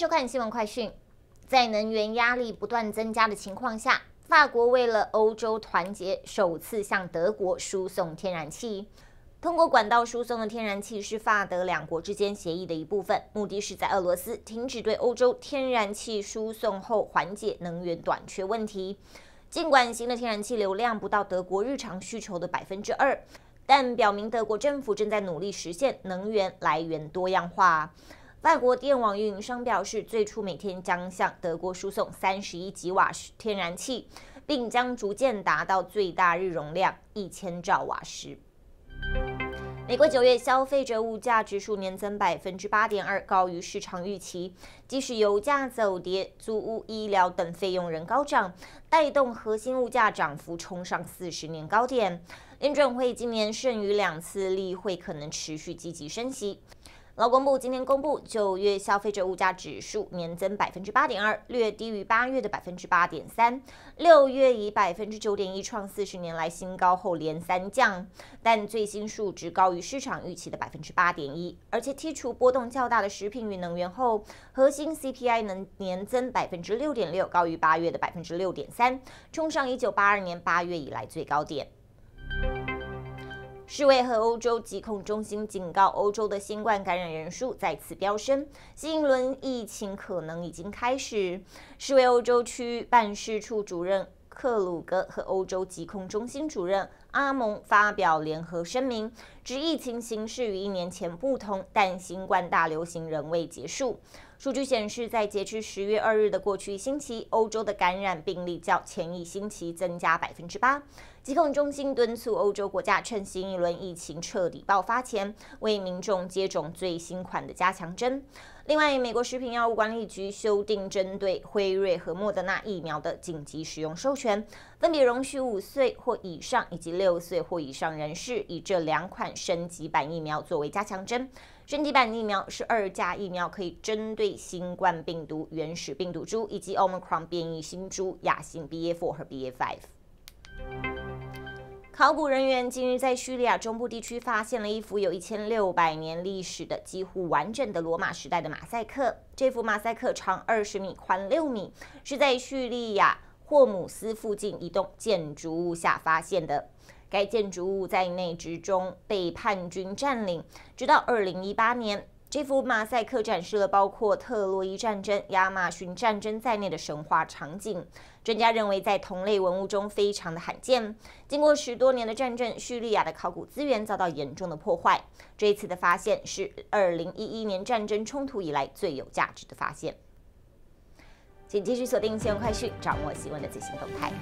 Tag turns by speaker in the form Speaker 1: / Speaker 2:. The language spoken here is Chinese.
Speaker 1: 收看新闻快讯。在能源压力不断增加的情况下，法国为了欧洲团结，首次向德国输送天然气。通过管道输送的天然气是法德两国之间协议的一部分，目的是在俄罗斯停止对欧洲天然气输送后，缓解能源短缺问题。尽管新的天然气流量不到德国日常需求的百分之二，但表明德国政府正在努力实现能源来源多样化。外国电网运营商表示，最初每天将向德国输送三十一吉瓦时天然气，并将逐渐达到最大日容量一千兆瓦时。美国九月消费者物价指数年增百分之八点二，高于市场预期。即使油价走跌，租屋、医疗等费用仍高涨，带动核心物价涨幅冲上四十年高点。联准会今年剩余两次例会可能持续积极升息。劳工部今天公布九月消费者物价指数年增百分之八点二，略低于八月的百分之八点三。六月以百分之九点一创四十年来新高后连三降，但最新数值高于市场预期的百分之八点一，而且剔除波动较大的食品与能源后，核心 CPI 能年增百分之六点六，高于八月的百分之六点三，冲上一九八二年八月以来最高点。世卫和欧洲疾控中心警告，欧洲的新冠感染人数再次飙升，新一轮疫情可能已经开始。世卫欧洲区办事处主任克鲁格和欧洲疾控中心主任阿蒙发表联合声明，指疫情形势与一年前不同，但新冠大流行仍未结束。数据显示，在截至十月二日的过去星期，欧洲的感染病例较前一星期增加百分之八。疾控中心敦促欧洲国家趁新一轮疫情彻底爆发前，为民众接种最新款的加强针。另外，美国食品药物管理局修订针对辉瑞和莫德纳疫苗的紧急使用授权，分别容许五岁或以上以及六岁或以上人士以这两款升级版疫苗作为加强针。升级版疫苗是二价疫苗，可以针对新冠病毒原始病毒株以及 Omicron 变异新株亚型 BA.4 和 BA.5。考古人员近日在叙利亚中部地区发现了一幅有一千六百年历史的几乎完整的罗马时代的马赛克。这幅马赛克长二十米，宽六米，是在叙利亚霍姆斯附近一栋建筑物下发现的。该建筑物在内之中被叛军占领，直到二零一八年。这幅马赛克展示了包括特洛伊战争、亚马逊战争在内的神话场景。专家认为，在同类文物中非常的罕见。经过十多年的战争，叙利亚的考古资源遭到严重的破坏。这一次的发现是二零一一年战争冲突以来最有价值的发现。请继续锁定《新闻快讯》，掌握新闻的最新动态。